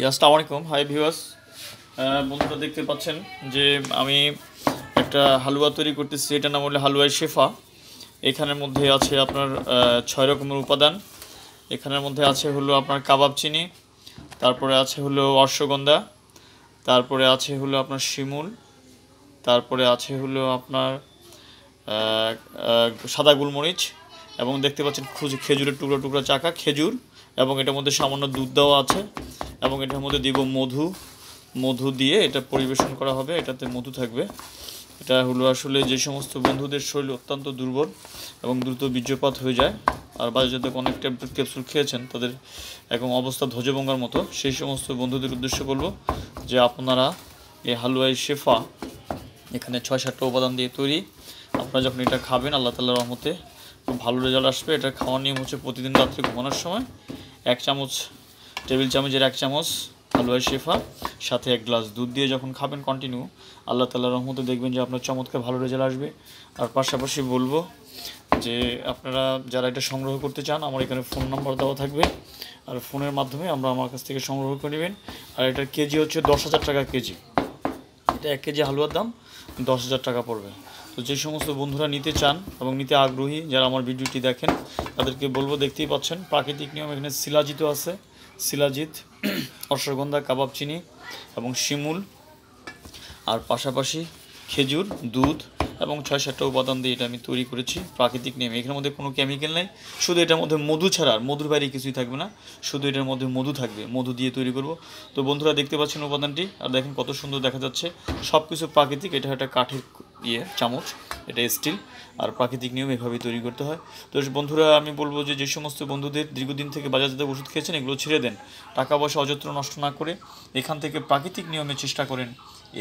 জি আসসালামু আলাইকুম hi viewers বন্ধুরা দেখতে পাচ্ছেন যে আমি একটা হালুয়া তৈরি করতেছি এটার নাম হলো হালুয়াই শেফা এখানের মধ্যে আছে আপনার ছয় রকমের উপাদান এখানের মধ্যে আছে হলো আপনার কাবাব চিনি তারপরে আছে হলো অশ্বগন্ধা তারপরে আছে হলো আপনার শিমুল তারপরে আছে হলো আপনার সাদা গুলমরিচ এবং দেখতে পাচ্ছেন খেজুরের টুকরো টুকরো চাকা খেজুর এবং এটার মধ্যে সামান্য দুধ দেওয়া আছে এবং এটার মধ্যে দিব মধু মধু দিয়ে এটা পরিবেশন করা হবে এটাতে মধু থাকবে এটা হলো আসলে যে সমস্ত বন্ধুদের শরীর অত্যন্ত দুর্বল এবং দ্রুত বীর্যপাত হয়ে যায় আর বাজারজাত অনেক ট্যাবলেট ক্যাপসুল খেয়েছেন তাদের এখন অবস্থা ধ্বজভঙ্গার মতো সেই সমস্ত বন্ধুদের উদ্দেশ্য বলব যে আপনারা এই হালুয়াই শেফা এখানে ছয় সাতটা উপাদান দিয়ে তৈরি আপনারা যখন এটা খাবেন আল্লাহ তাল্লাহ রহমতে খুব ভালো রেজাল্ট আসবে এটা খাওয়ার নিয়ম হচ্ছে প্রতিদিন রাত্রে ঘুমানোর সময় এক চামচ টেবিল চামচের এক চামচ হালুয়া শেফা সাথে এক গ্লাস দুধ দিয়ে যখন খাবেন কন্টিনিউ আল্লাহ তাল্লাহ রহমতে দেখবেন যে আপনার চমৎকার ভালো রেজাল্ট আসবে আর পাশাপাশি বলবো যে আপনারা যারা এটা সংগ্রহ করতে চান আমার এখানে ফোন নাম্বার দেওয়া থাকবে আর ফোনের মাধ্যমে আমরা আমার কাছ থেকে সংগ্রহ করে নেবেন আর এটার কেজি হচ্ছে দশ হাজার টাকা কেজি এটা এক কেজি হালুয়ার দাম দশ হাজার টাকা পড়বে তো যে সমস্ত বন্ধুরা নিতে চান এবং নিতে আগ্রহী যারা আমার ভিডিওটি দেখেন তাদেরকে বলবো দেখতেই পাচ্ছেন প্রাকৃতিক নিয়ম এখানে শিলাজিত আছে শিলাজিৎ অশ্বগন্ধা কাবাব চিনি এবং শিমুল আর পাশাপাশি খেজুর দুধ এবং ছয় সাতটা উপাদান দিয়ে এটা আমি তৈরি করেছি প্রাকৃতিক নিয়মে এখানের মধ্যে কোনো কেমিক্যাল নেই শুধু এটার মধ্যে মধু ছাড়া আর মধুর বাইরে কিছুই থাকবে না শুধু এটার মধ্যে মধু থাকবে মধু দিয়ে তৈরি করব তো বন্ধুরা দেখতে পাচ্ছেন উপাদানটি আর দেখেন কত সুন্দর দেখা যাচ্ছে সব কিছু প্রাকৃতিক এটা একটা কাঠের ইয়ে চামচ এটা স্টিল আর প্রাকৃতিক নিয়ম এভাবে তৈরি করতে হয় তো বন্ধুরা আমি বলবো যে যে সমস্ত বন্ধুদের দীর্ঘদিন থেকে বাজারজাত ওষুধ খেয়েছেন এগুলো ছেড়ে দেন টাকা পয়সা অযত্র নষ্ট না করে এখান থেকে প্রাকৃতিক নিয়মে চেষ্টা করেন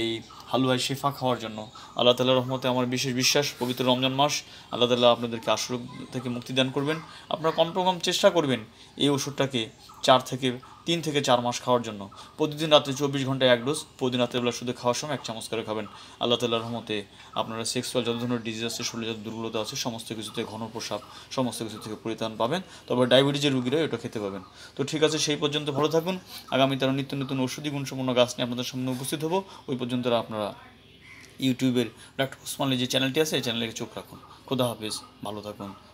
এই হালুয়ায় শেফা খাওয়ার জন্য আল্লাহ তালা রহমতে আমার বিশেষ বিশ্বাস পবিত্র রমজান মাস আল্লাহ তালা আপনাদেরকে আশ্রয় থেকে মুক্তি দান করবেন আপনারা কম চেষ্টা করবেন এই ওষুধটাকে চার থেকে তিন থেকে চার মাস খাওয়ার জন্য প্রতিদিন রাত্রে চব্বিশ ঘন্টায় এক ডোজ প্রতিদিন রাত্রেবেলা শুধু খাওয়ার সময় এক চামচ করে খাবেন আল্লাহ তাল্লাহ রহমতে আপনারা সেক্সুয়াল যত ধরনের ডিজিজ আছে শরীরে যত দুর্বলতা আছে সমস্ত কিছু থেকে ঘন প্রসাব সমস্ত কিছু থেকে পরিত্রাণ পাবেন তবে ডায়াবেটিসের রুগীরা এটা খেতে পাবেন তো ঠিক আছে সেই পর্যন্ত ভালো থাকুন আগামী তারা নিত্য নতুন ঔষধি গুণসম্পন্ন গাছ নিয়ে আপনাদের সামনে উপস্থিত হবো ওই পর্যন্ত আপনারা ইউটিউবের ডাক্তার ওসমানের যে চ্যানেলটি আছে এই চ্যানেলে চোখ রাখুন খোদা হাফেজ ভালো থাকুন